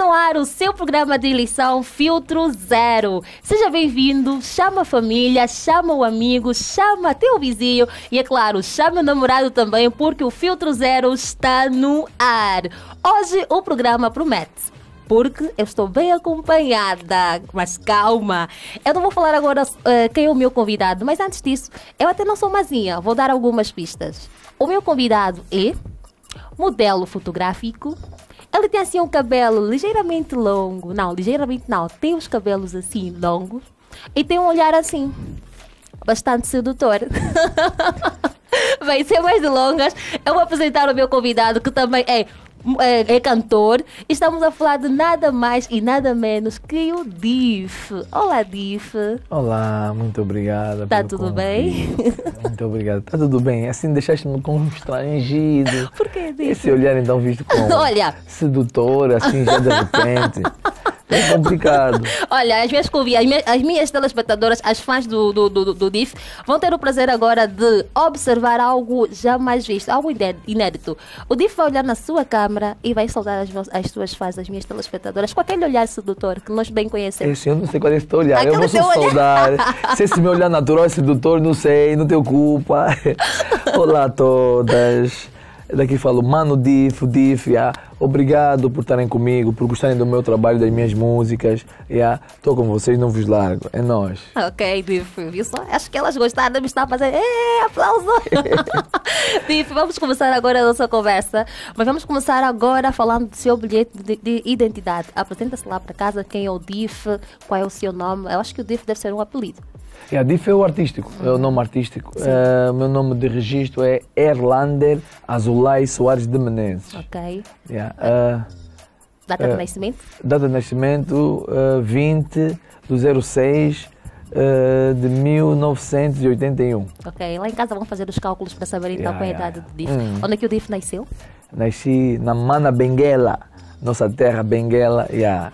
no ar o seu programa de eleição Filtro Zero. Seja bem-vindo, chama a família, chama o amigo, chama teu vizinho e, é claro, chama o namorado também, porque o Filtro Zero está no ar. Hoje o programa promete porque eu estou bem acompanhada. Mas calma, eu não vou falar agora uh, quem é o meu convidado, mas antes disso, eu até não sou mazinha, vou dar algumas pistas. O meu convidado é modelo fotográfico, ele tem assim um cabelo ligeiramente longo. Não, ligeiramente não. Tem os cabelos assim longos. E tem um olhar assim. Bastante sedutor. Bem, sem mais delongas, eu vou apresentar o meu convidado que também é é, é, cantor. Estamos a falar de nada mais e nada menos que o Dif Olá, Dif Olá, muito obrigada. está tudo convite. bem? Muito obrigado. está tudo bem. É assim deixaste-me constrangido. Por que, Dif? Esse olhar então visto como Olha. sedutor, assim já de repente. É complicado. Olha, as minhas as minhas, telespectadoras, as fãs do, do, do, do DIF, vão ter o prazer agora de observar algo jamais visto, algo inédito. O DIF vai olhar na sua câmera e vai saudar as, as suas fãs, as minhas telespectadoras, com aquele olhar sedutor que nós bem conhecemos. Esse, eu não sei qual é esse teu olhar, aquele eu vou saudar. Se esse meu olhar natural é sedutor, não sei, não tenho culpa. Olá a todas daqui falo, mano Diff, Diff, yeah, obrigado por estarem comigo, por gostarem do meu trabalho, das minhas músicas, estou yeah, com vocês, não vos largo, é nós. Ok, Diff, isso, acho que elas gostaram, me estar fazendo, é, aplauso. Diff, vamos começar agora a nossa conversa, mas vamos começar agora falando do seu bilhete de, de identidade. Apresenta-se lá para casa quem é o Diff, qual é o seu nome, eu acho que o Diff deve ser um apelido. É, a DIF é o artístico, é o nome artístico. Uh, meu nome de registro é Erlander Azulay Soares de Menezes. Ok. Yeah, uh, data de eh, nascimento? Data de nascimento uh, 20 de 06 uh, de 1981. Ok, lá em casa vão fazer os cálculos para saber então yeah, qual é a idade do DIF. Hum. Onde é que o DIF nasceu? Nasci na Mana Benguela, nossa terra Benguela. Yeah.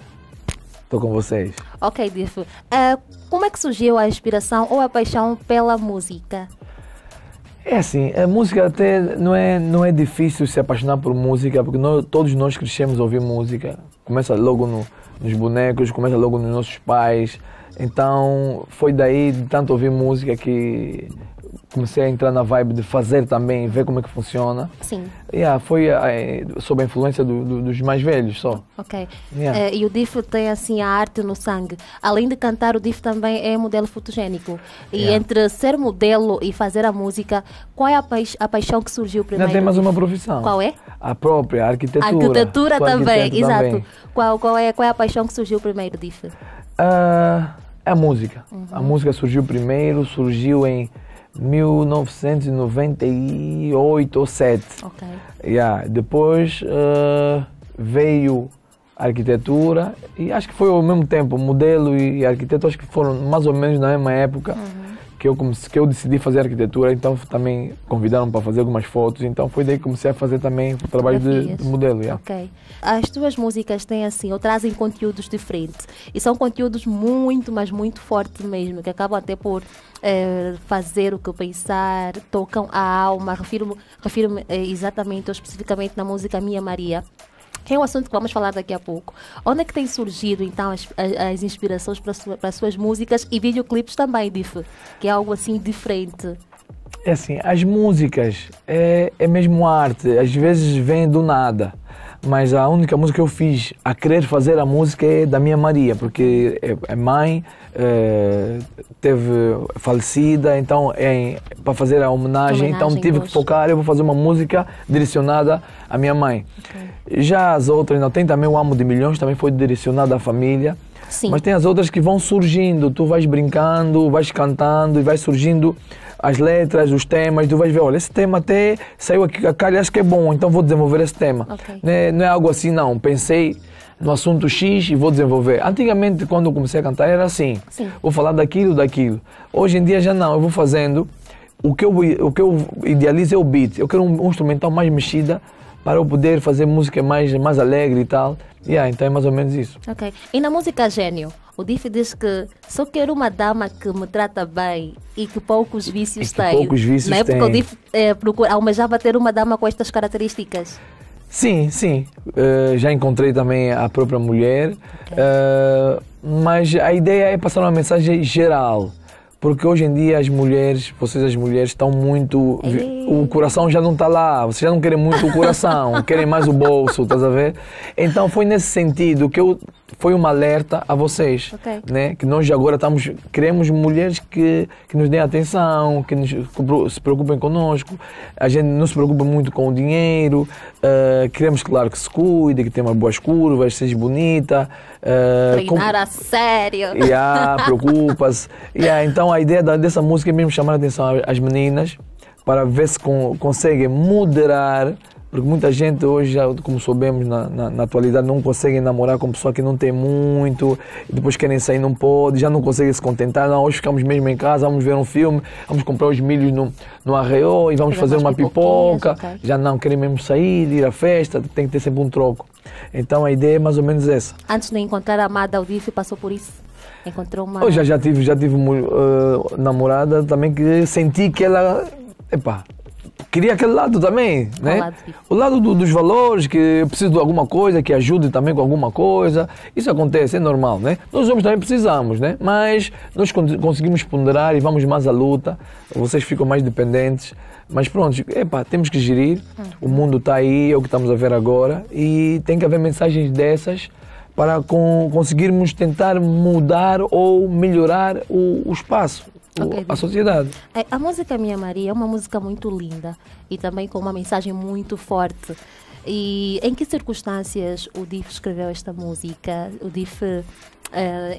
Estou com vocês. Ok, Difo. Uh, ah, como é que surgiu a inspiração ou a paixão pela música? É assim, a música até não é, não é difícil se apaixonar por música, porque nós, todos nós crescemos a ouvir música. Começa logo no, nos bonecos, começa logo nos nossos pais. Então foi daí de tanto ouvir música que comecei a entrar na vibe de fazer também, ver como é que funciona. Sim. Yeah, foi eh, sob a influência do, do, dos mais velhos só. Ok. Yeah. Uh, e o DIF tem assim a arte no sangue. Além de cantar, o DIF também é modelo fotogênico. E yeah. entre ser modelo e fazer a música, qual é a, paix a paixão que surgiu primeiro? Não tem mais uma profissão. Qual é? A própria, a arquitetura. A arquitetura também, exato. Também. Qual, qual, é, qual é a paixão que surgiu primeiro, DIF? Uh, a música. Uhum. A música surgiu primeiro, surgiu em 1998 ou 7. Ok. Yeah. Depois uh, veio arquitetura e acho que foi ao mesmo tempo modelo e, e arquiteto acho que foram mais ou menos na mesma época uhum. que eu comecei, que eu decidi fazer arquitetura então também convidaram para fazer algumas fotos então foi daí que comecei a fazer também o trabalho de, de, modelo yeah. ok as tuas músicas têm assim ou trazem conteúdos diferentes e são conteúdos muito mas muito fortes mesmo que acabam até por é, fazer o que eu pensar, tocam a alma, refiro-me refiro é, exatamente ou especificamente na música Minha Maria. Que é um assunto que vamos falar daqui a pouco. Onde é que têm surgido então as, as inspirações para, sua, suas músicas e videoclipes também, Dif? Que é algo assim diferente. É assim, as músicas é, é mesmo arte, às vezes vem do nada mas a única música que eu fiz a querer fazer a música é da minha Maria, porque é, é mãe, é, teve é falecida, então é, para fazer a homenagem, homenagem então tive que focar, eu vou fazer uma música direcionada à minha mãe. Okay. Já as outras, não tem também o Amo de Milhões, também foi direcionada à família. Sim. Mas tem as outras que vão surgindo, tu vais brincando, vais cantando e vai surgindo as letras, os temas, tu vais ver, olha, esse tema até saiu aqui, a calha acho que é bom, então vou desenvolver esse tema. Okay. Não, é, não é algo assim, não. Pensei no assunto X e vou desenvolver. Antigamente, quando eu comecei a cantar, era assim. Sim. Vou falar daquilo, daquilo. Hoje em dia já não, eu vou fazendo. O que eu, o que eu idealizo é o beat. Eu quero um, um instrumental mais mexida para eu poder fazer música mais, mais alegre e tal. E yeah, então é mais ou menos isso. Ok. E na música gênio, o Diff diz que só quero uma dama que me trata bem e que poucos vícios tenha. que tem. Poucos vícios Na né? época tem. o Diff é, eh, procura, almejava ter uma dama com estas características. Sim, sim. Uh, já encontrei também a própria mulher. Okay. Uh, mas a ideia é passar uma mensagem geral. Porque hoje em dia as mulheres, vocês as mulheres estão muito. Ei. O coração já não está lá, vocês já não querem muito o coração, querem mais o bolso, estás a ver? Então foi nesse sentido que eu foi um alerta a vocês, okay. né? Que nós agora estamos queremos mulheres que, que nos deem atenção, que, nos, se preocupem conosco. A gente não se preocupa muito com o dinheiro. Uh, queremos, claro, que se cuide, que tenha umas boas curvas, seja bonita. Uh, Treinar com... a sério. Yeah, preocupa-se. Yeah, então a ideia da, dessa música é mesmo chamar a atenção às meninas para ver se con conseguem moderar porque muita gente hoje, como soubemos na, na, na, atualidade, não consegue namorar com pessoa que não tem muito, depois querem sair, não pode, já não consegue se contentar. Não, hoje ficamos mesmo em casa, vamos ver um filme, vamos comprar os milhos no, no arreio e vamos fazer uma pipoca. Já não, querem mesmo sair, ir à festa, tem que ter sempre um troco. Então a ideia é mais ou menos essa. Antes de encontrar a amada Aldife, passou por isso? Encontrou uma. Eu já, já tive, já tive uh, namorada também que senti que ela. Epá, queria aquele lado também, né? Lado o lado do, dos valores, que eu preciso de alguma coisa, que ajude também com alguma coisa. Isso acontece, é normal, né? Nós homens também precisamos, né? Mas nós conseguimos ponderar e vamos mais à luta. Vocês ficam mais dependentes. Mas pronto, epa, temos que gerir. O mundo está aí, é o que estamos a ver agora. E tem que haver mensagens dessas para com, conseguirmos tentar mudar ou melhorar o, o espaço okay, a sociedade. É, a música Minha Maria é uma música muito linda e também com uma mensagem muito forte. E em que circunstâncias o Dif escreveu esta música? O Dif uh,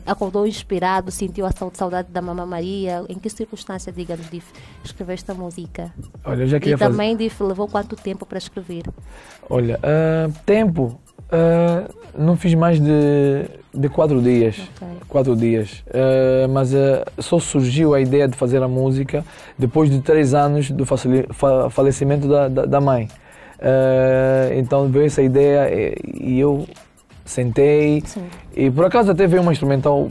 acordou inspirado, sentiu a saudade da mamãe Maria? Em que circunstância, diga-nos, Dif escreveu esta música? Olha, eu já queria e fazer... também, levou quanto tempo para escrever? Olha, uh, tempo, Uh, não fiz mais de, de quatro dias. Okay. Quatro dias. Uh, mas uh, só surgiu a ideia de fazer a música depois de três anos do falecimento da, da, da mãe. então veio essa ideia e, e eu sentei. Sim. E por acaso até veio uma instrumental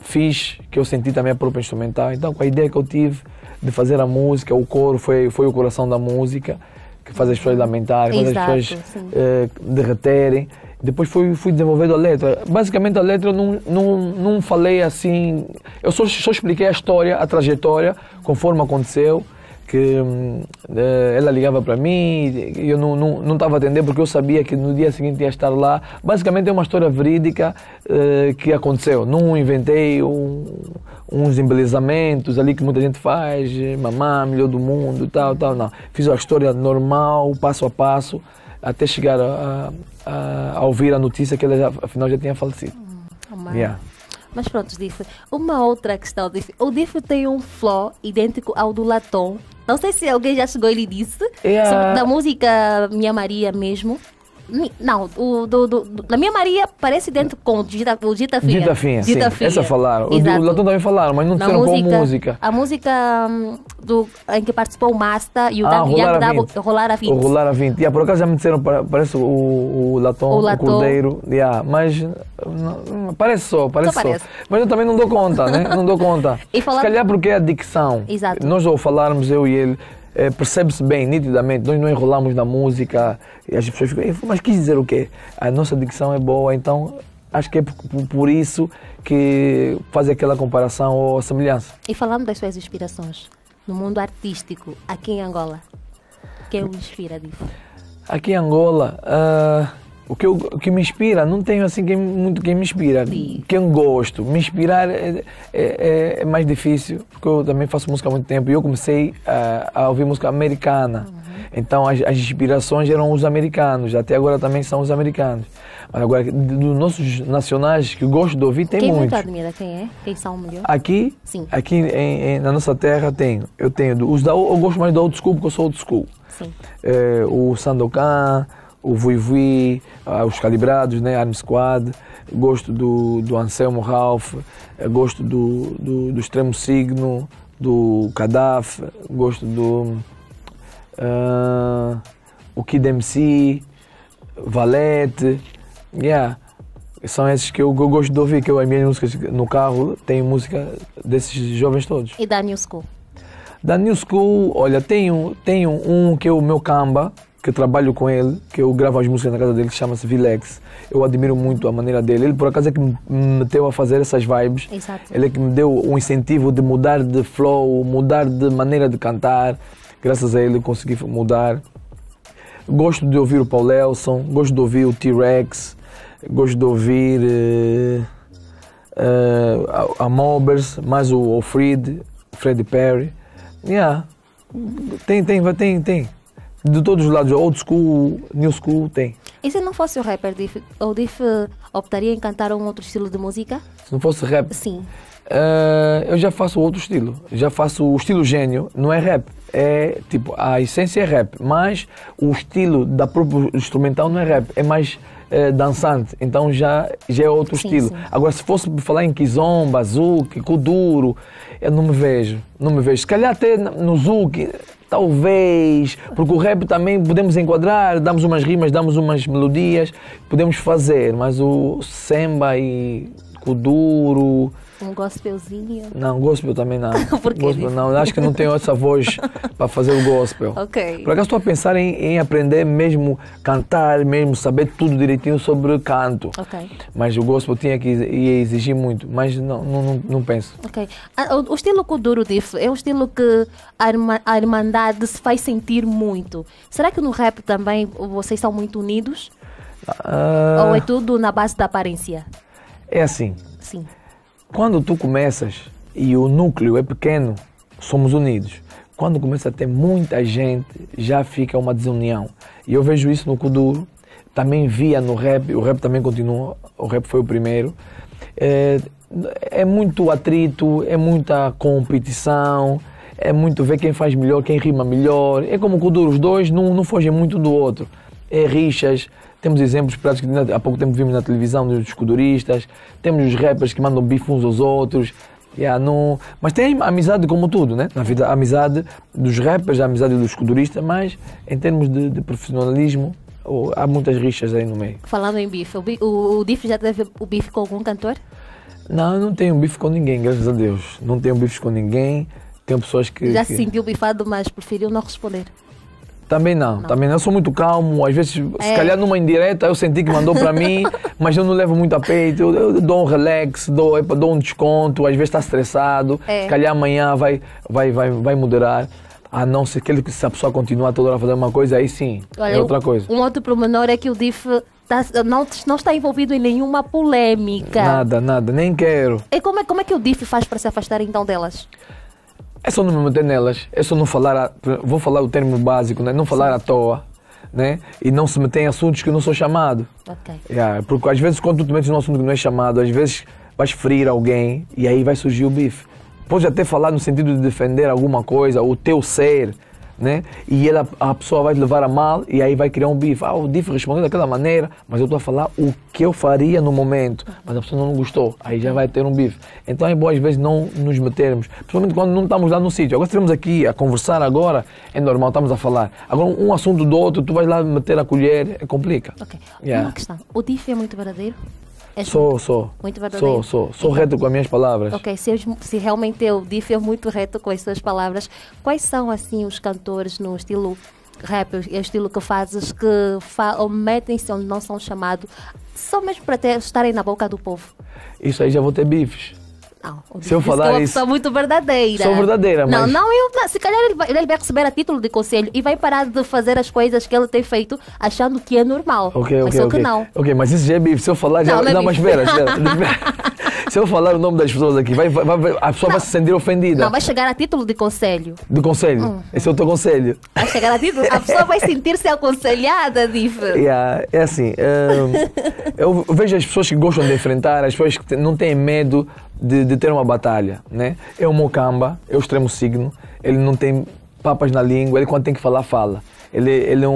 fiz, que eu senti também a própria instrumental. Então, com a ideia que eu tive de fazer a música, o coro foi, foi o coração da música que faz as pessoas lamentarem, faz as pessoas uh, derreterem. Depois fui, fui desenvolvendo a letra. Basicamente, a letra eu não, não, não falei assim. Eu só, só expliquei a história, a trajetória, conforme aconteceu que uh, ela ligava para mim e eu não estava não, estava a atender porque eu sabia que no dia seguinte ia estar lá. Basicamente é uma história verídica uh, que aconteceu. Não inventei um, uns embelezamentos ali que muita gente faz, mamã melhor do mundo, tal, tal, não. Fiz a história normal, passo a passo, até chegar a, a, a ouvir a notícia que ela já, afinal já tinha falecido. Oh, yeah. Mas pronto, disse. Uma outra questão. Disse, o Diff tem um flow idêntico ao do Latom. Não sei se alguém já chegou e lhe disse. Yeah. Da música Minha Maria mesmo. Não, o do, do, do Minha Maria parece dentro com o Dita, o Dita Feia. Dita Feia, Dita sim. Essa falaram. Exato. O Latão também falaram, mas não disseram boa música. A música hum, do, em que participou o Masta e o ah, Daniel Rolar, dava, Rolar a 20. O Rolar a 20. Yeah, por acaso já me disseram, parece o, o Latão, o, Latão. o Cordeiro. Yeah, mas não, hum, parece só, parece só. só. Parece. Mas eu também não dou conta, né? Não dou conta. e falar... Se calhar porque é a dicção. Exato. Nós ao falarmos, eu e ele é, percebe-se bem, nitidamente, nós não enrolamos na música, e as pessoas ficam, mas quis dizer o quê? A nossa dicção é boa, então acho que é por, por isso que faz aquela comparação ou semelhança. E falando das suas inspirações no mundo artístico, aqui em Angola, quem o inspira disso? Aqui em Angola, uh, o que, eu, o que me inspira, não tenho assim quem, muito quem me inspira, Sim. quem gosto. Me inspirar é, é, é, é, mais difícil, porque eu também faço música há muito tempo e eu comecei a, a ouvir música americana. Uhum. Então as, as, inspirações eram os americanos, até agora também são os americanos. Mas agora, dos nossos nacionais que eu gosto de ouvir, tem muito Quem admira? Quem é? Quem são melhor? Aqui, Sim. aqui em, em, na nossa terra tenho eu tenho, os da, eu gosto mais do old school porque eu sou old school. Sim. É, o Sandokan, o Vui Vui, ah, os Calibrados, né? Arm Squad, gosto do, do Anselmo Ralph, eh, gosto do, do, do Extremo Signo, do Kadaf, gosto do uh, o Kid MC, Valete, yeah. São esses que eu, eu gosto de ouvir, que eu, as minhas músicas no carro tem música desses jovens todos. E da New School? Da New School, olha, tenho, tenho um que é o meu Camba, que trabalho com ele, que eu gravo as músicas na casa dele, que chama-se Vilex. Eu admiro muito a maneira dele. Ele, por acaso, é que me meteu a fazer essas vibes. Exato. Ele é que me deu um incentivo de mudar de flow, mudar de maneira de cantar. Graças a ele, eu consegui mudar. Gosto de ouvir o Paul Nelson, gosto de ouvir o T-Rex, gosto de ouvir uh, uh, a, a Mobbers, mais o, o Fred, Freddie Perry. Yeah. Tem, tem, tem, tem de todos os lados, old school, new school, tem. E se não fosse o rapper, Diff, o Diff eh, optaria em cantar um outro estilo de música? Se não fosse rap? Sim. Uh, eu já faço outro estilo. Já faço o estilo gênio, não é rap. É tipo, a essência é rap, mas o estilo da própria instrumental não é rap, é mais uh, dançante. Então já, já é outro sim, estilo. Sim. Agora, se fosse falar em Kizomba, Zouk, Kuduro, eu não me vejo. Não me vejo. Se calhar até no Zouk talvez, porque o rap também podemos enquadrar, damos umas rimas, damos umas melodias, podemos fazer, mas o samba e o duro um gospelzinho? Não, gospel também não. Por gospel, não, acho que não tenho essa voz para fazer o gospel. Ok. Por acaso estou a pensar em, em, aprender mesmo, cantar mesmo, saber tudo direitinho sobre canto. Ok. Mas o gospel tinha que ia exigir muito, mas não, não, não, não penso. Ok. Ah, o estilo Kuduro Diff é um estilo que a, irma, a irmandade se faz sentir muito. Será que no rap também vocês são muito unidos? Uh... Ou é tudo na base da aparência? É assim. Sim. Quando tu começas e o núcleo é pequeno, somos unidos. Quando começa a ter muita gente, já fica uma desunião. E eu vejo isso no Kuduro, também via no rap, o rap também continua, o rap foi o primeiro. É, é muito atrito, é muita competição, é muito ver quem faz melhor, quem rima melhor. É como o Kuduro, os dois não, não fogem muito do outro. É rixas, temos exemplos práticos que há pouco tempo vimos na televisão dos escudoristas, temos os rappers que mandam bife uns aos outros. Yeah, não... Mas tem amizade como tudo, né? Na vida, a amizade dos rappers, a amizade dos escudoristas, mas em termos de, de profissionalismo, oh, há muitas rixas aí no meio. Falando em bife, o, o, o Diff já teve o bife com algum cantor? Não, eu não tenho bife com ninguém, graças a Deus. Não tenho bife com ninguém. Tem pessoas que. Já se que... sentiu bifado, mas preferiu não responder. Também não, não, também não. Eu sou muito calmo. Às vezes, é. se calhar numa indireta, eu senti que mandou para mim, mas eu não levo muito a peito. Eu, eu dou um relax, dou, dou um desconto. Às vezes está estressado. É. Se calhar amanhã vai, vai, vai, vai moderar. A não ser que, se a pessoa continuar toda hora fazendo uma coisa, aí sim, é Olha, é outra coisa. Um outro promenor é que o DIF Tá, não, não está envolvido em nenhuma polêmica. Nada, nada, nem quero. E como é, como é que o DIF faz para se afastar então delas? É só não me meter nelas, é só não falar, a, vou falar o termo básico, né? não falar Sim. à toa, né? E não se meter em assuntos que não sou chamado. Ok. Yeah, porque às vezes quando tu te metes num assunto que não é chamado, às vezes vais ferir alguém e aí vai surgir o bife. Pode até falar no sentido de defender alguma coisa, o teu ser, né? E ela, a pessoa vai levar a mal e aí vai criar um bife. Ah, o bife respondeu daquela maneira, mas eu estou a falar o que eu faria no momento, mas a pessoa não gostou, aí já vai ter um bife. Então é bom às vezes não nos metermos, principalmente quando não estamos lá no sítio. Agora estaremos aqui a conversar agora, é normal, estamos a falar. Agora um assunto do outro, tu vais lá meter a colher, é complica. Ok, yeah. uma questão, o bife é muito verdadeiro? És sou, muito, sou. Muito verdadeiro. Sou, sou. Sou então, reto com as minhas palavras. Ok, se, se realmente eu Diff é muito reto com as suas palavras, quais são, assim, os cantores no estilo rap, é o estilo que fazes, que fa metem-se onde não são chamados, só mesmo para estarem na boca do povo? Isso aí já vou ter bifes. Não, se eu é falar isso. É muito verdadeira. Sou verdadeira, mas... Não, não, eu, se calhar ele vai, ele vai receber a título de conselho e vai parar de fazer as coisas que ele tem feito achando que é normal. Ok, ok. Mas só okay. que não. Ok, mas isso já é bife. Se eu falar, já. Não, não, é não mas espera, espera. se eu falar o nome das pessoas aqui, vai, vai, vai a pessoa não. vai se sentir ofendida. Não, vai chegar a título de conselho. De conselho? Hum. Esse é o teu conselho. Vai chegar a título. A pessoa vai sentir-se aconselhada, Diff. Yeah, é assim. Um, eu vejo as pessoas que gostam de enfrentar, as pessoas que não têm medo de, de, ter uma batalha, né? É o Mocamba, é o extremo signo, ele não tem papas na língua, ele quando tem que falar, fala. Ele, ele é um,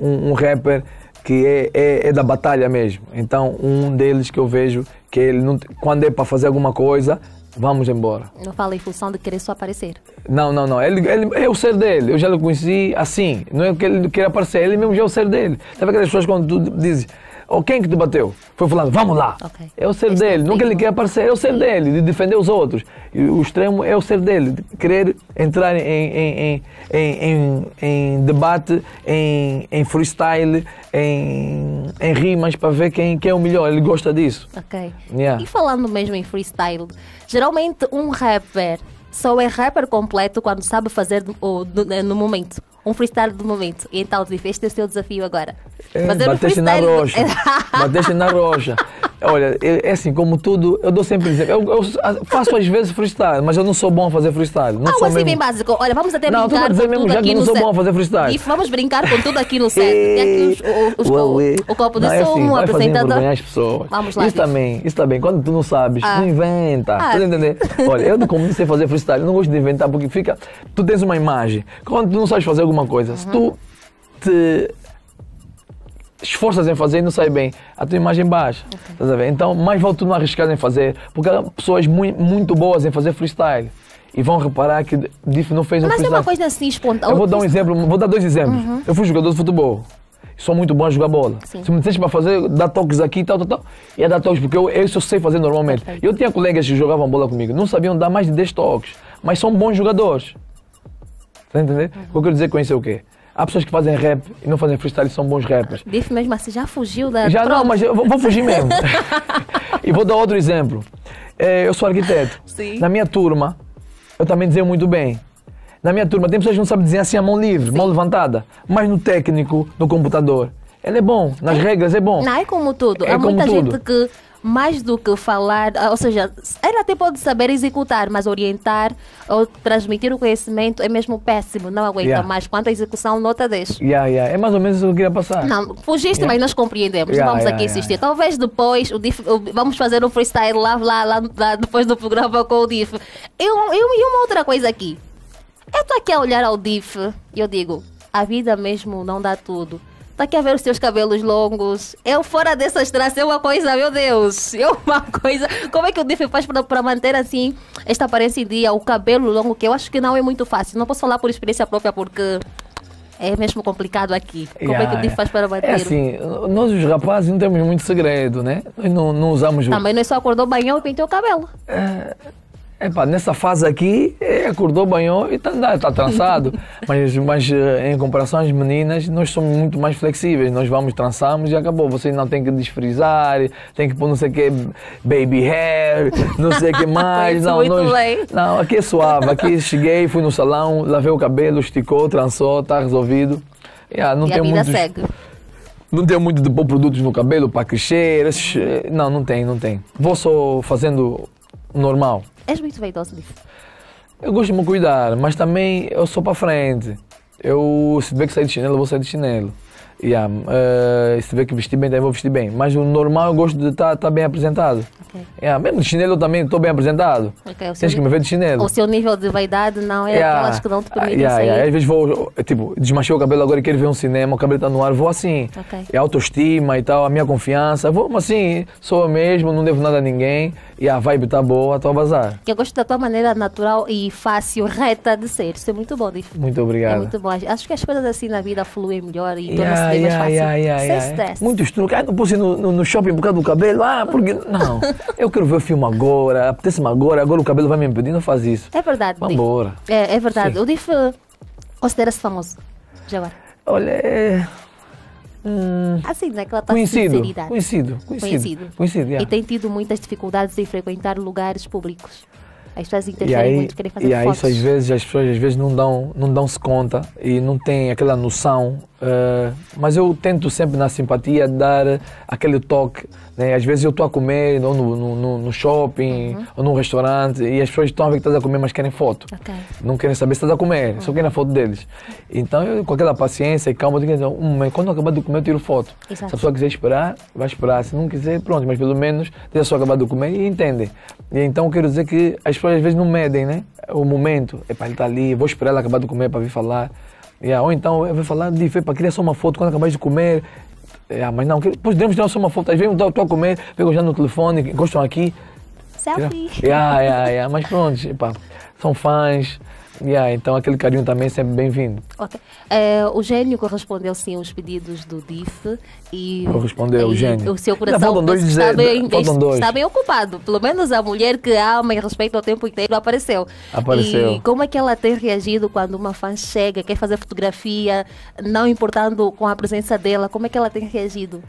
um, um rapper que é, é, é, da batalha mesmo. Então, um deles que eu vejo que ele não, quando é para fazer alguma coisa, vamos embora. Não fala em função de querer só aparecer. Não, não, não. Ele, ele é o ser dele. Eu já o conheci assim. Não é que ele queira aparecer, ele mesmo já é o ser dele. Sabe aquelas pessoas quando tu dizes ou quem que te bateu? Foi falando, vamos lá. Okay. É o ser dele. É nunca ele quer aparecer. É o ser dele, de defender os outros. E o extremo é o ser dele, de querer entrar em, em, em, em debate, em, freestyle, em, rimas, para ver quem, quem é o melhor. Ele gosta disso. Ok. Yeah. E falando mesmo em freestyle, geralmente um rapper só é rapper completo quando sabe fazer no, no, no momento. Um freestyle do momento. E então, este é o seu desafio agora. É, bateste na rocha. bateste na rocha. Olha, é, é assim, como tudo, eu dou sempre exemplo. Eu, eu, faço às vezes freestyle, mas eu não sou bom a fazer freestyle. Não, sou assim mesmo... bem básico. Olha, vamos até não, brincar com tudo aqui no set. Não, sou bom a fazer freestyle. E vamos brincar com tudo aqui no set. Tem aqui os, os, o, copo de não, é som, é assim, apresentador. as pessoas. Vamos lá. Isso filho. também, isso também. Quando tu não sabes, ah. não inventa. Ah. Tá Olha, eu como não sei fazer freestyle, não gosto de inventar porque fica... Tu tens uma imagem. Quando tu não sabes fazer alguma coisa, uhum. se tu te esforças em fazer e não sai bem, a tua imagem baixa. Okay. Então, mais vale tu não arriscar em fazer, porque há pessoas muito, muito boas em fazer freestyle. E vão reparar que Diff não fez Mas freestyle. Mas é uma coisa assim espontânea. Eu vou dar um exemplo, vou dar dois exemplos. Uhum. Eu fui jogador de futebol. Sou muito bom a jogar bola. Sim. Se me disseste para fazer, dar toques aqui e tal, tal, tal, ia dar toques, porque eu, eu isso eu sei fazer normalmente. Perfeito. Eu tinha colegas que jogavam bola comigo, não sabiam dar mais de 10 toques, mas são bons jogadores. Está entendendo? Uhum. O que eu quero dizer com isso é o quê? Há pessoas que fazem rap e não fazem freestyle e são bons rappers. Bife mesmo assim, já fugiu da. Já não, mas eu vou, vou fugir mesmo. e vou dar outro exemplo. Eh, eu sou arquiteto. Sim. Na minha turma, eu também desenho muito bem. Na minha turma, tem pessoas que não sabem desenhar assim a mão livre, Sim. mão levantada. Mas no técnico, no computador, ele é bom. Nas é, regras, é bom. Não, é como tudo. É Há como muita tudo. gente que mais do que falar, ou seja, ela até pode saber executar, mas orientar ou transmitir o conhecimento é mesmo péssimo, não aguenta yeah. mais. Quanto à execução, nota 10. Yeah, yeah. É mais ou menos o que eu queria passar. Não, fugiste, mas nós compreendemos, vamos aqui insistir. Talvez depois, o vamos fazer um freestyle lá, lá, lá, lá, depois do programa com o DIF. E, e uma outra coisa aqui. Eu estou aqui a olhar ao DIF e eu digo, a vida mesmo não dá tudo. Tá aqui a ver os seus cabelos longos. Eu fora dessas traças é uma coisa, meu Deus. É uma coisa. Como é que o DIF faz para manter assim esta aparência em dia, o cabelo longo, que eu acho que não é muito fácil. Não posso falar por experiência própria porque é mesmo complicado aqui. Como yeah, é que o DIF faz para manter? É assim, nós os rapazes não temos muito segredo, né? Nós não, não usamos. Também não é só acordou banhou e penteou o cabelo. É... Epá, nessa fase aqui, eh, acordou, banhou e está tá, tá trançado. mas, mas eh, em comparação às meninas, nós somos muito mais flexíveis. Nós vamos, trançamos e acabou. Você não tem que desfrizar, tem que pôr não sei o que, baby hair, não sei o que mais. não, nós, não, aqui é suave. Aqui cheguei, fui no salão, lavei o cabelo, esticou, trançou, está resolvido. Yeah, não e tem a vida segue. Não tenho muito de pôr produtos no cabelo para crescer. Eh, não, não tem, não tem. Vou só fazendo normal. És muito vaidoso, Liv? Eu gosto de me cuidar, mas também eu sou para frente. Eu, se tiver que sair de chinelo, eu vou sair de chinelo. Yeah, uh, se tiver que vestir bem, também vou vestir bem. Mas o normal eu gosto de estar tá, tá bem apresentado. Okay. Yeah, mesmo de chinelo eu também estou bem apresentado. Okay, Tens que me ver de chinelo. O seu nível de vaidade não é yeah. aquelas que não te permitem yeah, sair. Yeah. Às vezes vou, eh, tipo, desmanchei o cabelo agora e quero ver um cinema, o cabelo está no ar, vou assim. Okay. É autoestima e tal, a minha confiança. Vou assim, sou eu mesmo, não devo nada a ninguém. E a vibe está boa, estou a bazar. Eu gosto da tua maneira natural e fácil, reta de ser. Isso é muito bom. Muito obrigado. É muito bom. Acho que as coisas assim na vida fluem melhor e yeah. tornam-se ai, mais fácil. Ai, ai, Sem ai, stress. Muitos truques. Ah, não posso ir no, no, no shopping por causa do cabelo. Ah, porque. Não. Eu quero ver o filme agora. Apetece-me agora. Agora o cabelo vai me impedir. Não faz isso. É verdade. Vamos embora. É, é, verdade. Sim. O Dif eh, considera-se famoso. Já agora. Olha. É... Hum, assim, ah, naquela é taxa tá conhecido, Conhecido, conhecido. Conhecido. conhecido yeah. E tem tido muitas dificuldades em frequentar lugares públicos. As pessoas interferem aí, muito, querem fazer E aí fotos. às vezes, as pessoas às vezes não dão, não dão se conta e não têm aquela noção. Uh, mas eu tento sempre na simpatia dar aquele toque. Né? Às vezes eu estou a comer ou no, no, no shopping uhum. ou num restaurante e as pessoas estão a ver que estás a comer, mas querem foto. Okay. Não querem saber se estás a comer, uhum. só querem a foto deles. Então eu, com aquela paciência e calma, digo, hum, quando eu acabar de comer, eu tiro foto. Exato. Se a pessoa quiser esperar, vai esperar. Se não quiser, pronto, mas pelo menos deixa só acabar de comer e entende. E então eu quero dizer que as pessoas tipo, às vezes não medem, né? O momento, é para ele estar tá ali, vou esperar ele acabar de comer para vir falar. Yeah, ou então, eu vou falar de para queria só uma foto quando acabaste de comer. Yeah, é, mas não, podemos tirar só uma foto. Às vezes eu estou a comer, pego já no telefone, gostam aqui. Selfie. Yeah, yeah, yeah. Mas pronto, epa, são fãs. Yeah, então aquele carinho também é sempre bem-vindo. Okay. Uh, o Gênio correspondeu sim aos pedidos do DIF e. Correspondeu, o Gênio. O seu coração Não, dois, está, bem, está bem ocupado. Pelo menos a mulher que ama e respeita o tempo inteiro apareceu. Apareceu. E como é que ela tem reagido quando uma fã chega, quer fazer fotografia, não importando com a presença dela? Como é que ela tem reagido?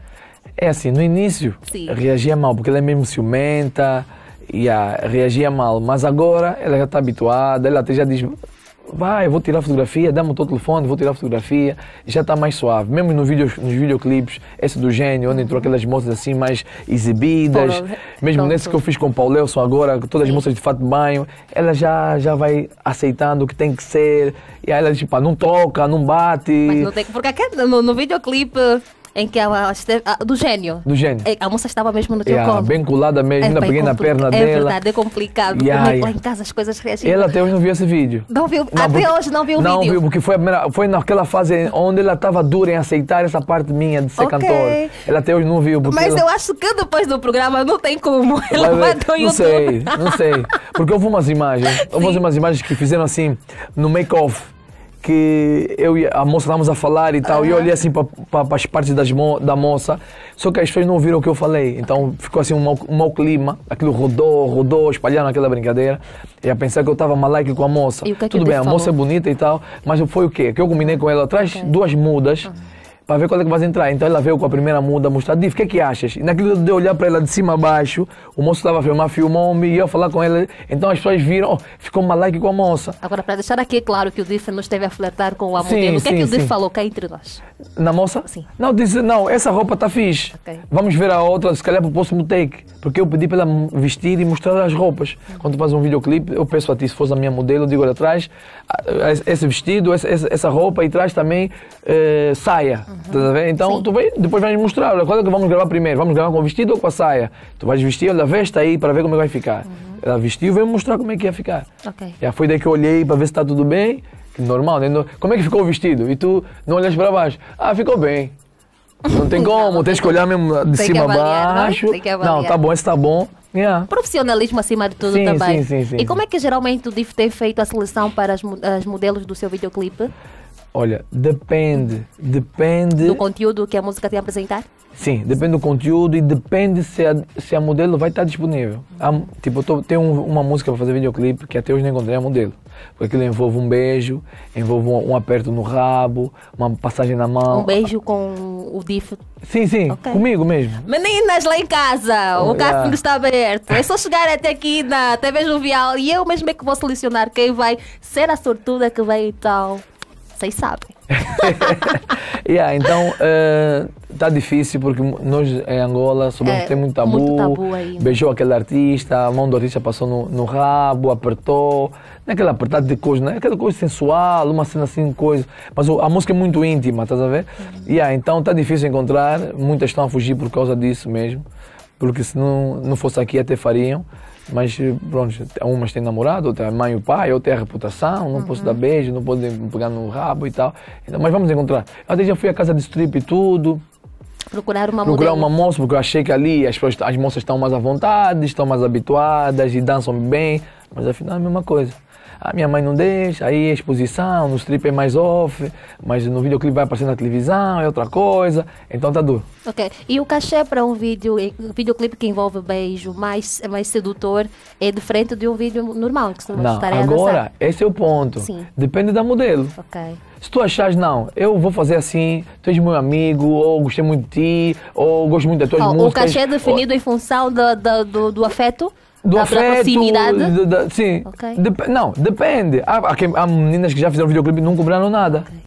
É assim, no início sim. reagia é mal, porque ela é mesmo ciumenta yeah, reagia mal, mas agora ela já está habituada, ela até já diz, vai, vou tirar fotografia, dá-me o teu telefone, vou tirar fotografia, já está mais suave. Mesmo no vídeo, nos videoclipes, esse do gênio, onde entrou aquelas moças assim mais exibidas, eh, mesmo nesse que eu fiz com o Paul agora, todas as moças de fato de banho, ela já, já vai aceitando o que tem que ser, e aí ela diz, pá, não toca, não bate. Mas não tem porque no, no videoclipe em que ela esteve, ah, do gênio. Do gênio. É, a moça estava mesmo no teu yeah, colo. Bem colada mesmo, é, ainda peguei na perna é dela. É verdade, é complicado. Yeah, é lá em casa as coisas reagem? Ela até hoje não viu esse vídeo. Não viu, não, até porque, hoje não viu o não vídeo. Não viu, porque foi, primeira, foi naquela fase onde ela estava dura em aceitar essa parte minha de ser okay. cantora. Ela até hoje não viu. Mas ela... eu acho que depois do programa não tem como. Ela vai, vai do Não sei, não sei. Porque houve umas imagens, houve umas imagens que fizeram assim, no make-off que eu e a moça estávamos a falar e tal, uhum. e eu olhei assim para pa, as partes das mo, da moça, só que as pessoas não ouviram o que eu falei, então ficou assim um mau, um mau clima, aquilo rodou, rodou, espalharam aquela brincadeira, e a pensar que eu estava malaico com a moça. Que é que Tudo bem, a falou? moça é bonita e tal, mas foi o quê? Que eu combinei com ela atrás okay. duas mudas. Uhum para ver qual é que vai entrar. Então ela veio com a primeira muda, mostrar, diz, o que é que achas? E naquilo de eu olhar para ela de cima a baixo, o moço estava a filmar, filmou-me e eu falar com ela. Então as pessoas viram, oh, ficou like com a moça. Agora, para deixar aqui claro que o Diff não esteve a flertar com a é sim, o que sim, é que o Diff falou cá entre nós? Na moça? Sim. Não, disse, não, essa roupa está fixe. Okay. Vamos ver a outra, se calhar para o próximo take. Porque eu pedi para ela vestir e mostrar as roupas. Quando tu fazes um videoclipe, eu peço a ti, se fosse a minha modelo, eu digo, olha, traz ah, ah, esse vestido, essa roupa e traz também eh, saia. Uhum. Tá então, Sim. tu vais depois vais mostrar, olha, qual é que vamos gravar primeiro? Vamos gravar com o vestido ou com a saia? Tu vais vestir, olha, veste aí para ver como é que vai ficar. Uhum. Ela vestiu, veio mostrar como é que ia ficar. Okay. Já foi daí que eu olhei para ver se está tudo bem normal, né? Como é que ficou o vestido? E tu não olhas para baixo. Ah, ficou bem. Não tem como, tem que escolher mesmo de cima a é? baixo. Não, tá bom, esse tá bom. Yeah. Profissionalismo acima de tudo sim, também. Sim, sim, sim, e como é que geralmente o DIF tem feito a seleção para as, as modelos do seu videoclipe? Olha, depende, depende... Do conteúdo que a música tem a apresentar? Sim, depende do conteúdo e depende se a, se a modelo vai estar disponível. Há, tipo, eu tô, tenho um, uma música para fazer videoclipe que até hoje não encontrei é a modelo. Porque aquilo envolve um beijo, envolve um, um aperto no rabo, uma passagem na mão. Um beijo com o DIF? Sim, sim, okay. comigo mesmo. Meninas lá em casa, o casting está aberto. É só chegar até aqui na TV Jovial e eu mesmo é que vou selecionar quem vai ser a sortuda que e tal vocês sabem. yeah, então está eh, uh, difícil porque nós em eh, Angola soubemos é, tem muito tabu. Muito tabu Beijou aquele artista, a mão do artista passou no, no rabo, apertou. Não é aquela apertada de coisa, não é aquela coisa sensual, uma cena assim, coisa. Mas a música é muito íntima, estás a ver? Uhum. Yeah, então está difícil encontrar, muitas estão a fugir por causa disso mesmo. Porque se não, não fosse aqui até fariam. Mas, pronto, é umas têm namorado, outra é mãe e pai, outra é a reputação, não uhum. posso dar uhum. beijo, não posso pegar no rabo e tal. Então, mas vamos encontrar. Eu até já fui à casa de strip e tudo. Procurar uma Procurar modelo. uma moça, porque eu achei que ali as, as moças estão mais à vontade, estão mais habituadas e dançam bem. Mas afinal é a mesma coisa a minha mãe não deixa, aí a exposição, no strip é mais off, mas no videoclipe vai aparecer na televisão, é outra coisa, então tá duro. Ok, e o cachê para um vídeo, um eh, videoclipe que envolve beijo mais, é mais sedutor é diferente de um vídeo normal, que você não, não agora, esse é o ponto. Sim. Depende da modelo. Ok. Se tu achas, não, eu vou fazer assim, tu és meu amigo, ou gostei muito de ti, ou gosto muito das tuas oh, músicas. O cachê é definido ou... em função do, do, do, do afeto do da afeto, proximidade? sim. Okay. Dep não, depende. Há, há, há, meninas que já fizeram videoclipe e não cobraram nada. Okay.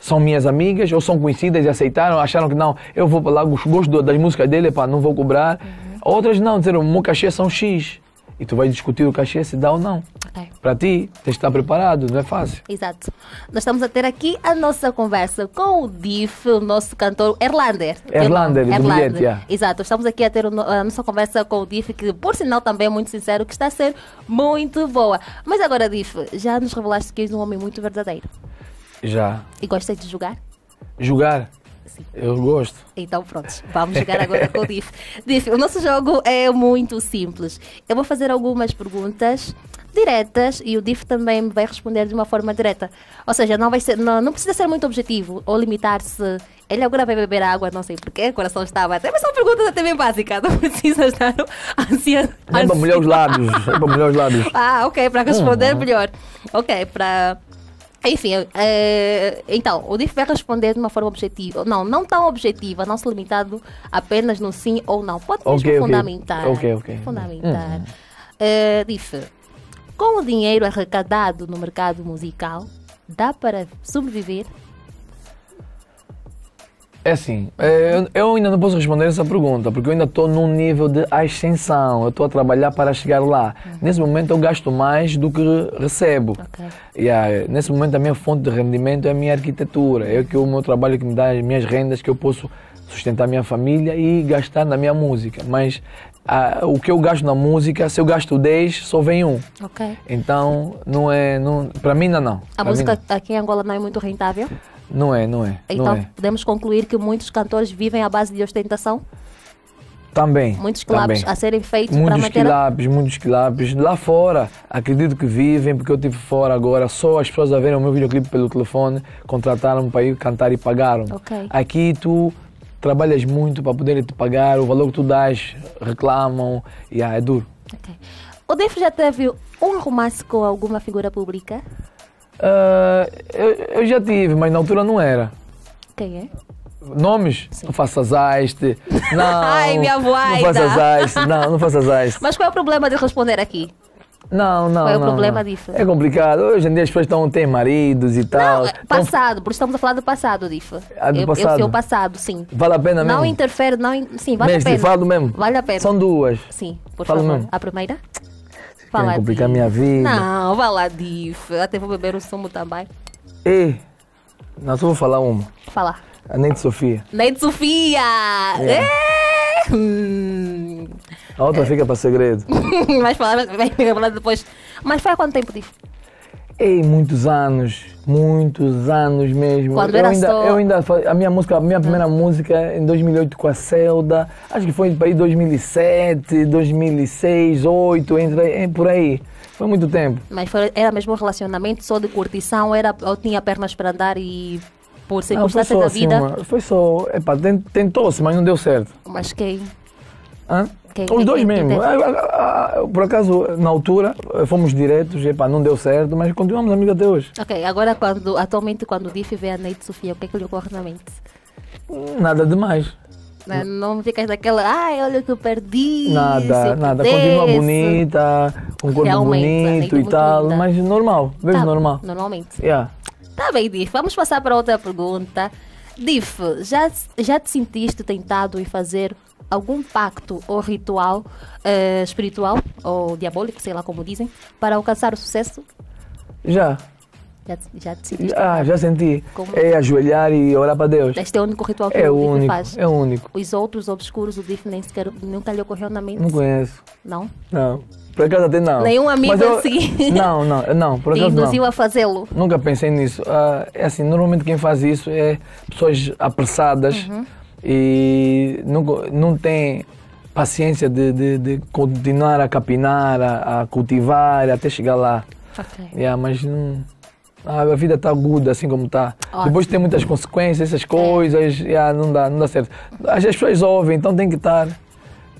São minhas amigas ou são conhecidas e aceitaram, acharam que não, eu vou lá, gosto das músicas dele, pá, não vou cobrar. Uhum. Outras não, disseram, o meu cachê são X. E tu vais discutir o cachê se dá ou não. É. Tá. Para ti, tens de estar preparado, não é fácil. Exato. Nós estamos a ter aqui a nossa conversa com o DIF, o nosso cantor Erlander. Erlander, Erlander. Bilhete, yeah. Exato. Estamos aqui a ter a nossa conversa com o DIF, que por sinal também é muito sincero, que está a ser muito boa. Mas agora, DIF, já nos revelaste que és um homem muito verdadeiro. Já. E gostas de jogar? Jogar? Eu gosto. Então pronto, vamos jogar agora com o DIF. DIF, o nosso jogo é muito simples. Eu vou fazer algumas perguntas diretas e o DIF também vai responder de uma forma direta. Ou seja, não, vai ser, não, não precisa ser muito objetivo ou limitar-se. Ele agora vai beber água, não sei porquê, o coração está a bater. Mas são perguntas até bem básicas, não precisa estar ansioso. É para molhar os lábios. É para molhar os lábios. Ah, ok, para ah. responder hum. melhor. Ok, para enfim, eh, eh, então, o DIF vai responder de uma forma objetiva. Não, não tão objetiva, não se limitado apenas no sim ou não. Pode mesmo okay, fundamentar. Ok, ok. Fundamentar. Hum. Uh, eh, DIF, com o dinheiro arrecadado no mercado musical, dá para sobreviver? É assim, é, eu ainda não posso responder essa pergunta, porque eu ainda estou num nível de ascensão, eu estou a trabalhar para chegar lá. Uhum. Nesse momento eu gasto mais do que recebo. Okay. Yeah, nesse momento a minha fonte de rendimento é a minha arquitetura, é que o meu trabalho que me dá as minhas rendas, que eu posso sustentar a minha família e gastar na minha música. Mas ah, o que eu gasto na música, se eu gasto 10, só vem um. Okay. Então, não é. Não, para mim, não. não. A pra música aqui em Angola não é muito rentável? Não é, não é. Então não é. podemos concluir que muitos cantores vivem à base de ostentação? Também. Muitos clubes a serem feitos muitos para manter... Quilabes, muitos clubes Lá fora, acredito que vivem, porque eu estive fora agora, só as pessoas a verem o meu videoclipe pelo telefone, contrataram para ir cantar e pagaram. Okay. Aqui tu trabalhas muito para poderem te pagar, o valor que tu dás, reclamam, e yeah, é duro. Okay. O Def já teve um romance com alguma figura pública? Uh, eu, eu, já tive, mas na altura não era. Quem é? Nomes? Sim. Não faças haste. Não. Ai, minha avó Não faças haste. Não, não faças Mas qual é o problema de responder aqui? Não, não. Qual é o não, problema não. disso? É complicado. Hoje em dia as pessoas têm maridos e não, tal. É passado, porque estamos a falar do passado, Difa. Ah, do eu, passado. Eu passado, sim. Vale a pena mesmo? Não interfere, não. Sim, vale a pena. falo mesmo. Vale a pena. São duas. Sim, por falo favor. Mesmo. A primeira? Vá lá, complicar minha vida. Não, vai lá, Diff. Até vou beber o sumo também. Ei, não, só vou falar uma. Falar. A Neide Sofia. Neide Sofia! Yeah. É. A outra é. fica para segredo. mas falar, vai falar depois. Mas foi há quanto tempo, Diff? Ei, muitos anos, muitos anos mesmo. Quando eu ainda, só... eu ainda a minha música, a minha ah. primeira uhum. música é em 2008 com a Celda, acho que foi para aí 2007, 2006, 2008, entre é por aí. Foi muito tempo. Mas foi, era mesmo um relacionamento só de curtição, era eu tinha pernas para andar e por circunstâncias da assim vida. uma, foi só, epa, tentou-se, mas não deu certo. Mas quem? Hã? Que, Os dois que, mesmo. Que teve... Ah, ah, ah, por acaso, na altura, fomos diretos, não deu certo, mas continuamos amigos até hoje. Ok, agora quando, atualmente quando o DIF vê a Neide Sofia, o que é que lhe ocorre na mente? Nada demais. Não, não ficas daquela, ai, olha o que eu perdi. Nada, nada. Desse. Continua bonita, um corpo Realmente, bonito e tal, mas normal, tá vejo tá, normal. Normalmente. Yeah. Tá bem, Dif, vamos passar para outra pergunta. Dif, já, já te sentiste tentado em fazer algum pacto ou ritual uh, espiritual ou diabólico, sei lá como dizem, para alcançar o sucesso? Já. Já, já te senti? Ah, já senti. Como? É ajoelhar e orar para Deus. Este é o único ritual que é o único, faz. É o único. Os outros obscuros, o diferente nem sequer nunca lhe ocorreu na mente. Não conheço. Não? Não. Por acaso até não. Nenhum amigo eu, assim. Não, não, não. Por acaso induziu não. a fazê-lo. Nunca pensei nisso. Ah, é assim, normalmente quem faz isso é pessoas apressadas. Uhum e não, não tem paciência de, de, de continuar a capinar, a, a, cultivar, até chegar lá. Okay. Yeah, mas não, a vida está aguda, assim como está. Depois tem muitas consequências, essas é. coisas, yeah, não, dá, não dá certo. As, pessoas ouvem, então tem que estar,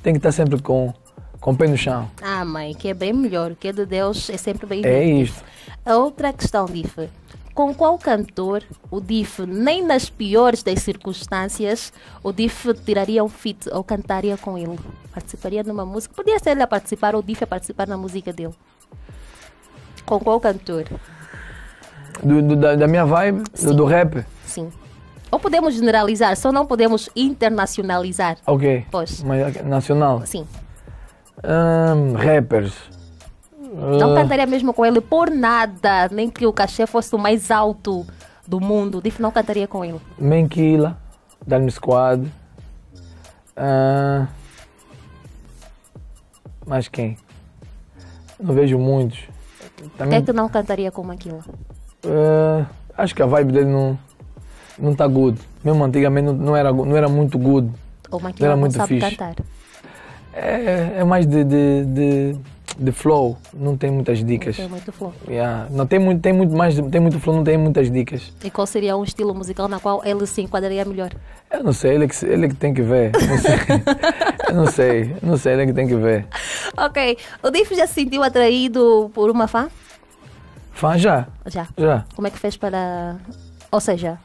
tem que estar sempre com, com o pé no chão. Ah, mãe, que é bem melhor, que é de Deus é sempre bem melhor. É isso A outra questão, Dife, com qual cantor o Diff, nem nas piores das circunstâncias, o Diff tiraria um feat ou cantaria com ele? Participaria numa música? Podia ser ele a participar ou o Diff a participar na música dele. Com qual cantor? Do, do, da, da, minha vibe? Do, do, rap? Sim. Ou podemos generalizar, só não podemos internacionalizar. Ok. Pois. Mas nacional? Sim. Um, rappers. Não ah. cantaria mesmo com ele por nada, nem que o cachê fosse o mais alto do mundo. Diff não cantaria com ele. Menquila, Dalme Squad. Uh, ah, mas quem? Não vejo muitos. Também... Quem é que não cantaria com Menquila? Uh, ah, acho que a vibe dele não, não tá good. Mesmo antigamente não, não era, não era muito good. O Maquila não era não muito sabe fixe. cantar. É, é mais de, de, de de flow, não tem muitas dicas. Não tem muito flow. Yeah. Não tem muito, tem muito mais, tem muito flow, não tem muitas dicas. E qual seria um estilo musical na qual ele se enquadraria melhor? Eu não sei, ele que, ele que tem que ver. Não sei. não sei, não sei, ele que tem que ver. Ok. O Diff já se sentiu atraído por uma fã? Fã já. Já. Já. Como é que fez para. Ou seja,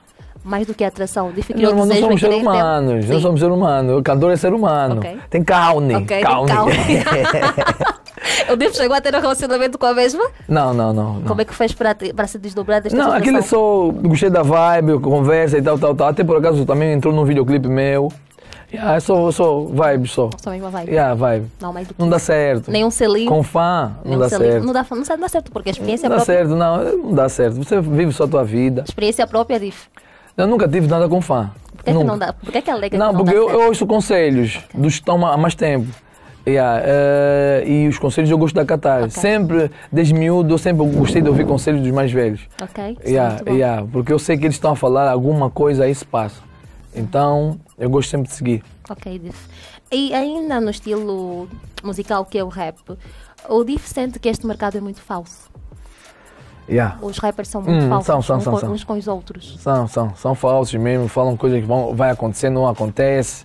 mais do que atração. Dificulta nós somos seres humanos, não somos seres humanos. O cantor é ser humano. Okay. Tem carne. Okay, carne. O Bibo chegou a ter um relacionamento com a mesma? Não, não, não. não. Como é que fez para, para se desdobrar desta Não, aquilo é só gostei da vibe, conversa e tal, tal, tal. Até por acaso também entrou num videoclipe meu. Yeah, é só, só vibe só. Só mesmo a vibe. Yeah, vibe. Não, mas não dá certo. Nenhum selinho. Com fã, não dá certo. Não dá, não, dá certo porque a experiência não própria. Não dá certo, não. Não dá certo. Você vive só a tua vida. Experiência própria, diz. Eu nunca tive nada com fã. Por que, é que não dá? Por que, é que é alega não, que não porque eu, eu, ouço conselhos okay. dos que estão há mais tempo. Yeah, uh, eh, e os conselhos eu gosto de acatar. Okay. Sempre, desde miúdo, eu sempre gostei de ouvir conselhos dos mais velhos. Ok. Yeah, é yeah, porque eu sei que eles estão a falar alguma coisa aí se passa. Então, eu gosto sempre de seguir. Ok, Diff. E ainda no estilo musical que é o rap, o Diff sente que este mercado é muito falso. Yeah. Os rappers são muito hum, falsos são, são, são, com, uns com os outros. São, são, são falsos mesmo, falam coisas que vão, vai acontecer, não acontece.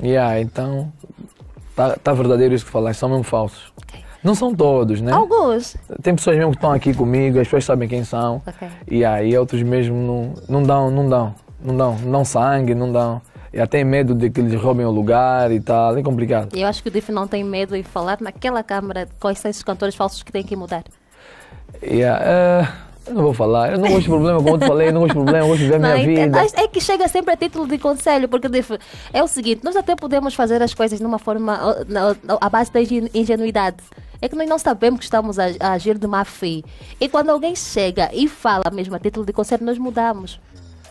Yeah, então tá, tá verdadeiro isso que falaste, são mesmo falsos. Okay. Não são todos, né? Alguns. Tem pessoas mesmo que estão aqui comigo, as pessoas sabem quem são. Okay. E aí outros mesmo não, não dão, não dão, não dão, não dão sangue, não dão. E até medo de que eles roubem o lugar e tal, é complicado. Eu acho que o Diff não tem medo de falar naquela câmara com esses cantores falsos que tem que mudar. Yeah, uh, não vou falar, eu não gosto de problema, como eu te falei, eu não gosto de problema, eu gosto de ver a minha vida. É que chega sempre a título de conselho, porque é o seguinte, nós até podemos fazer as coisas de uma forma, à base da ingenuidade é que nós não sabemos que estamos a, agir de má fé. E quando alguém chega e fala mesmo a título de conselho, nós mudamos.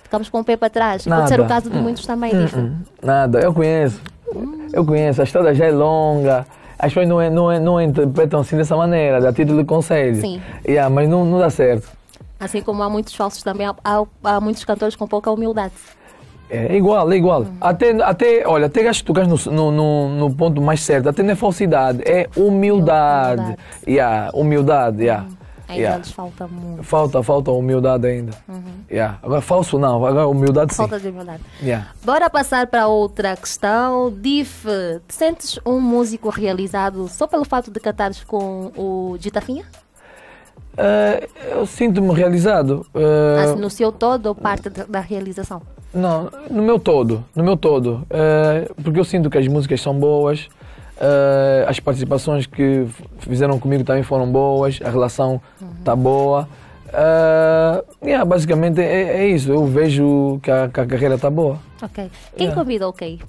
Ficamos com o pé para trás. Nada. Pode ser o caso de muitos também. Hum, hum, hum, nada, eu conheço. Hum. Eu conheço, a história já é longa as pessoas não, é, não, é, não interpretam assim dessa maneira, dá título de conselho. Sim. Yeah, mas não, não dá certo. Assim como há muitos falsos também, há, há muitos cantores com pouca humildade. É, é igual, é igual. Uhum. Até, até, olha, até acho tu tocas no, no, no, ponto mais certo. Até não é falsidade, é humildade. É humildade. Yeah, humildade, yeah. Uhum. É, ainda yeah. falta muito. Falta, falta humildade ainda. Uhum. Yeah. Agora falso não, agora humildade falta sim. Falta de humildade. Yeah. Bora passar para outra questão. Dif, te sentes um músico realizado só pelo fato de cantares com o Ditafinha? Uh, eh, eu sinto-me realizado. Uh, no seu todo ou parte da realização? Não, no meu todo, no meu todo. Uh, porque eu sinto que as músicas são boas, Uh, as participações que fizeram comigo também foram boas, a relação está uhum. boa. Uh, yeah, basicamente é, é, isso, eu vejo que a, que a carreira está boa. Ok. Quem yeah. convidou quem?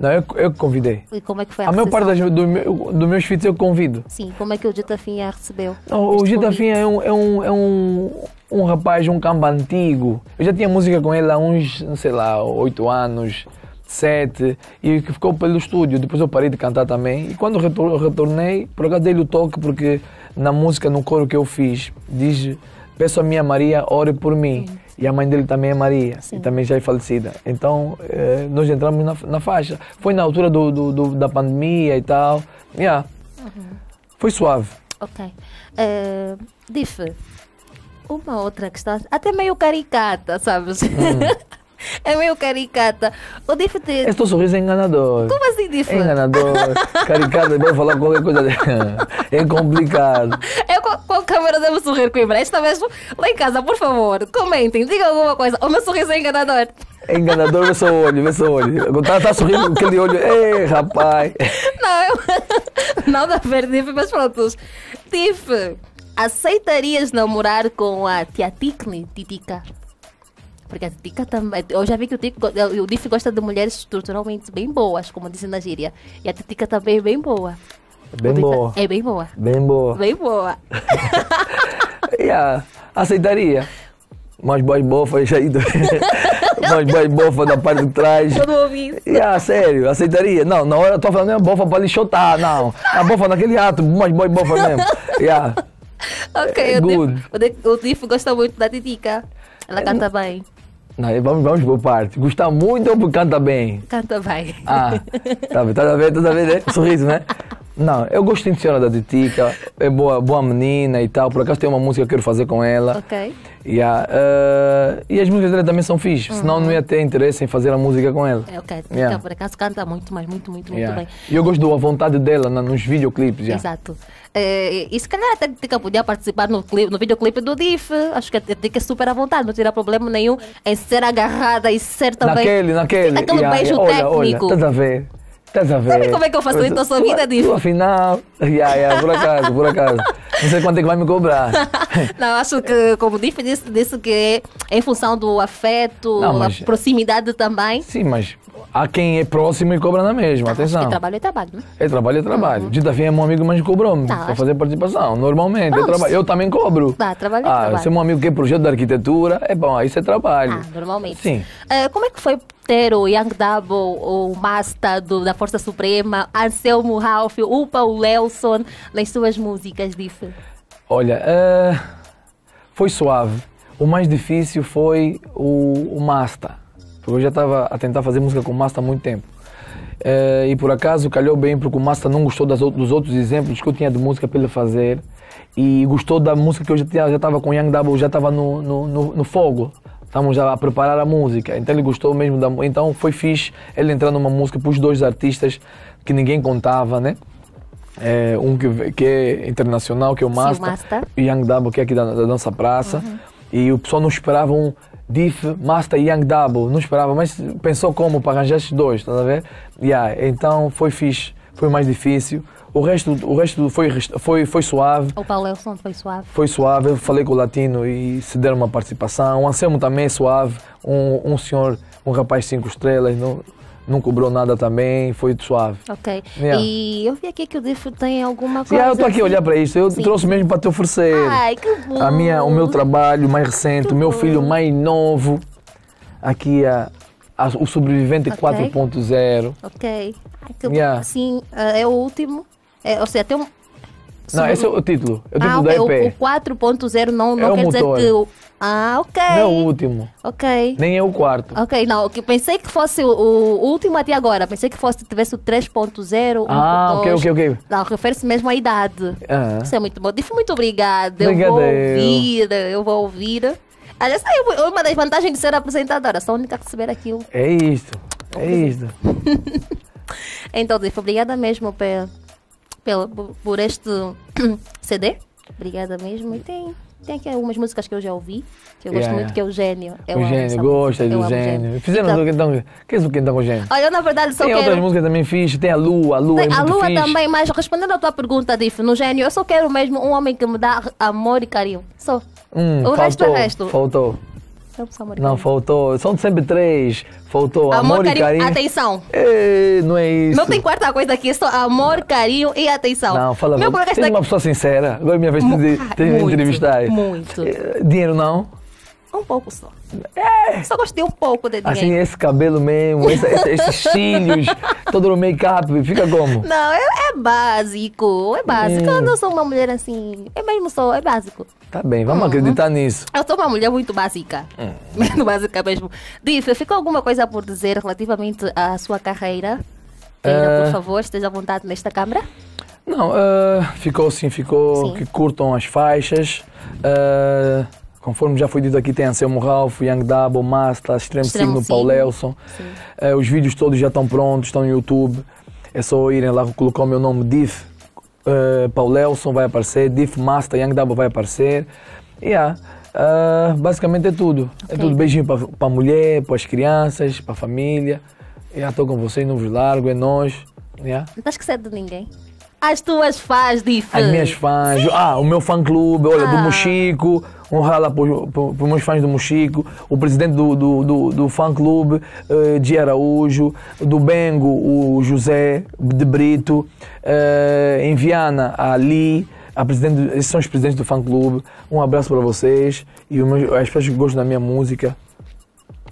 Não, eu, eu convidei. E como é que foi a, a maior parte do, do, dos meus filhos eu convido. Sim, como é que o Gitafinha recebeu? Não, o Gitafinha é um, é, um, é um, um rapaz, um camba antigo. Eu já tinha música com ele há uns, sei lá, oito anos sete, e que ficou pelo estúdio. Depois eu parei de cantar também. E quando retornei, por acaso dei-lhe o toque, porque na música, no coro que eu fiz, diz: Peço a minha Maria, ore por mim. Sim. E a mãe dele também é Maria, Sim. e também já é falecida. Então, eh, nós entramos na, na, faixa. Foi na altura do, do, do da pandemia e tal. Yeah. Uhum. Foi suave. Ok. Uh, eh, Dif, uma outra questão, até meio caricata, sabes? Uhum. É meio caricata. O Diff te... É teu sorriso é enganador. Como assim, Diff? É enganador. caricata, vou falar qualquer coisa. é complicado. Eu é com, a câmera devo sorrir, com Coimbra. Esta vez, tá lá em casa, por favor, comentem, digam alguma coisa. O meu sorriso é enganador. É enganador, vê seu olho, vê seu olho. Tá, tá sorrindo aquele olho. Ei, rapaz. Não, eu... Nada a ver, Diff, mas pronto. Tiff, aceitarias namorar com a Tia Ticne, Titica? Porque a Tica também. Eu já vi que o Tico, o Diff gosta de mulheres estruturalmente bem boas, como dizem na gíria. E a Tica também é bem boa. Bem boa. É bem boa. Bem boa. Bem boa. yeah, aceitaria. Mas boy bofa, aí. Do... Mas boy bofa da parte de trás. Eu não ouvi isso. Yeah, sério, aceitaria. Não, na hora eu tô falando mesmo é bofa pra chutar, não. A é bofa naquele ato, mas boy bofa mesmo. Yeah. Ok, é, o, Diff, gosta muito da Titica. Ela é, canta é, bem. Não, vamos, vamos por parte. Gosta muito ou canta bem? Canta bem. Ah, tá bem, tá bem, tá bem, né? Sorriso, né? Não, eu gosto muito de Senhora da Titica, é boa, boa menina e tal. Por acaso tem uma música que eu quero fazer com ela. Ok. Yeah. Eh, uh, e as músicas dela também são fixe, uhum. senão não ia ter interesse em fazer a música com ela. É, ok, Então yeah. por acaso canta muito, mas muito, muito, yeah. muito bem. E eu gosto da vontade dela na, nos videoclipes. Yeah. Exato. É, e se calhar até Tica podia participar no, clipe, no videoclipe do DIF. Acho que a Tica é super à vontade, não terá problema nenhum em ser agarrada e ser também. Naquele, naquele. Aquele yeah, beijo yeah, olha, técnico. Olha, estás a ver? Estás a ver? Sabe como é que eu facilito isso a sua vida, Divo? Afinal, yeah, yeah, por acaso, por acaso. Não sei quanto é que vai me cobrar. não, acho que, como o Divo disse, disse que é em função do afeto, não, mas, a proximidade também. Sim, mas há quem é próximo e cobra na mesma, ah, atenção. É trabalho é trabalho, né? É trabalho é trabalho. Uhum. Dita é meu amigo, mas cobrou-me tá, para fazer participação, normalmente. eu, é traba... eu também cobro. Tá, trabalho é ah, trabalho. Se é meu amigo que é projeto de arquitetura, é bom, isso é trabalho. Ah, normalmente. Sim. Uh, como é que foi ter o Young Double, o Masta do, da Força Suprema, Anselmo Ralph, o Paul Lelson nas suas músicas, disse? Olha, uh, foi suave. O mais difícil foi o, o Masta, porque eu já estava a tentar fazer música com o Masta há muito tempo. Uh, e por acaso calhou bem porque o Masta não gostou das, dos outros exemplos que eu tinha de música para ele fazer e gostou da música que eu já estava já com Young Double, já estava no, no, no, no fogo estávamos a preparar a música, então ele gostou mesmo da Então foi fixe ele entrando numa música para os dois artistas que ninguém contava, né? É, um que, que é internacional, que é o Master, o Master. e Young Double, que é aqui da, da Dança Praça. Uhum. E o pessoal não esperava um Diff, Master e Young Double, não esperava, mas pensou como para arranjar estes dois, tá a ver? Yeah, então foi fixe, foi mais difícil o resto, o resto foi, foi, foi suave. O Paulo Elson foi suave. Foi suave. Eu falei com o Latino e se deram uma participação. O Anselmo também é suave. Um, um senhor, um rapaz cinco estrelas, não, não cobrou nada também, foi suave. Ok. Yeah. E eu vi aqui que o DIFO tem alguma coisa. Yeah, eu estou aqui a olhar assim. para isto, eu Sim. trouxe mesmo para te oferecer. Ai, que bom. A minha, o meu trabalho mais recente, que o meu bom. filho mais novo, aqui a, o Sobrevivente okay. 4.0. Ok. Ai, que yeah. Eh, é o último. É, ou seja, tem um. Não, esse é o título. É o título ah, okay. É EP. O, o 4.0 não, não é quer dizer que. Ah, ok. Não é o último. Ok. Nem é o quarto. Ok, não. Que pensei que fosse o, o, último até agora. Pensei que fosse tivesse o 3.0. Ah, um, ok, ok, ok. Não, refere-se mesmo à idade. Ah. Isso é muito bom. Difo, muito obrigada. Eu vou ouvir, eu vou ouvir. Aliás, ah, é uma das vantagens de ser apresentadora. Sou a única a receber aquilo. É isso. É isso. então, Difo, obrigada mesmo pé pelo, por este CD. Obrigada mesmo. E tem, tem aqui algumas músicas que eu já ouvi, que eu gosto yeah. muito, que é o Gênio. Eu o Gênio, gosta do Gênio. Fizemos então, o Quentão. Que é o Quentão com o Gênio? Olha, eu na verdade só tem quero... Tem outras músicas também fixe, tem a Lua, a Lua tem, é A Lua fixe. também, mas respondendo à tua pergunta, Dif, no Gênio, eu só quero mesmo um homem que me dá amor e carinho. Só. Hum, o é faltou, resto é resto. Faltou faltou, amor e carinho. Não, faltou. São sempre três. Faltou amor, amor carinho, e carinho. Atenção. não é isso. Não tem quarta coisa aqui, só amor, carinho e atenção. Não, fala Meu colega está... uma pessoa sincera. Agora é minha vez de, de, de ah, muito, entrevistar. Muito. Eh, dinheiro não? É um pouco só. É. Só gostei um pouco de Assim, game. esse cabelo mesmo, esse, esse, esses cílios, todo o make-up, fica como? Não, é, é básico, é básico. Hum. Eu não sou uma mulher assim, eu mesmo sou, é básico. Tá bem, vamos hum. acreditar nisso. Eu sou uma mulher muito básica, hum. muito básica mesmo. Diff, ficou alguma coisa por dizer relativamente à sua carreira? Queira, por é. favor, esteja à vontade nesta câmara. Não, uh, ficou sim, ficou sim. que curtam as faixas. Uh, Conforme já foi dito aqui, tem Anselmo Ralph, Young Dabo, tá Masta, Extremo, Signo, Paul Nelson. Uh, eh, os vídeos todos já estão prontos, estão no YouTube. É só irem lá colocar o meu nome, Diff uh, Paul Nelson vai aparecer, Diff Masta, Young Dabo vai aparecer. E yeah. uh, basicamente é tudo. É okay. É tudo. Beijinho para a mulher, para as crianças, para a família. estou com vocês, não vos largo, é nós. Yeah. Não tá estás que de ninguém? As tuas fãs, Diff. As minhas fãs. Sim. Ah, o meu fã-clube, olha, ah. do Mochico honrar lá para os meus fãs do Mochico, o presidente do, do, do, do fã clube, uh, eh, de Araújo, do Bengo, o José de Brito, uh, em Viana, a Ali, a presidente, esses são os presidentes do fã clube. Um abraço para vocês e as pessoas que gostam da minha música.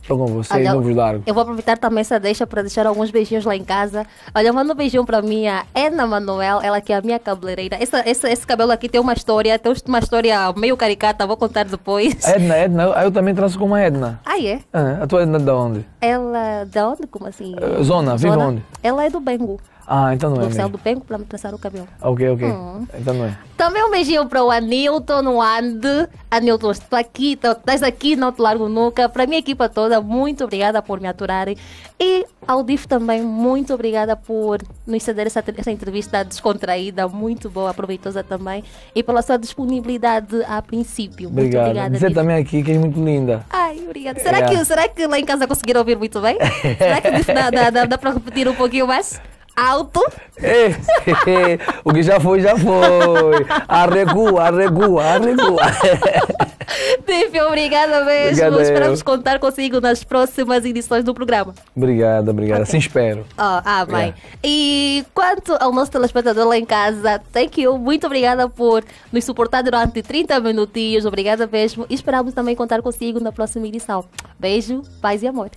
Estou com vocês, Olha, não vos largo. Eu vou aproveitar também essa deixa para deixar alguns beijinhos lá em casa. Olha, manda um beijinho para minha Ana Manuel, ela que é a minha cabeleireira. Essa, essa, esse cabelo aqui tem uma história, tem uma história meio caricata, vou contar depois. É Edna, Edna, eu também traço com uma Edna. Ah, é? é? a tua Edna é de onde? Ela, de onde? Como assim? Eh, zona, Zona? vive onde? Ela é do Bengo. Ah, então não é. O oficial do Penco para me traçar o cabelo. Ok, ok. Hum. Então não é. Também um beijinho para o Anilton, o Ande. Anilton, estou aqui, estás aqui, não te largo nunca. Para a minha equipa toda, muito obrigada por me aturarem. E ao DIF também, muito obrigada por nos ceder essa, essa entrevista descontraída, muito boa, proveitosa também. E pela sua disponibilidade a princípio. Muito obrigada. obrigada Você também aqui, que é muito linda. Ai, obrigada. Será, é. que, será que lá em casa conseguiram ouvir muito bem? será que dá, dá, dá para repetir um pouquinho mais? alto. Eh, eh, eh, o que já foi, já foi. Arregua, arregua, arregua. Tiff, obrigada mesmo. Esperamos eu. contar consigo nas próximas edições do programa. Obrigada, obrigada. Okay. Sim, espero. Oh, ah, bem. É. E quanto ao nosso telespectador lá em casa, thank you. Muito obrigada por nos suportar durante 30 minutinhos. Obrigada mesmo. E esperamos também contar consigo na próxima edição. Beijo, paz e amor.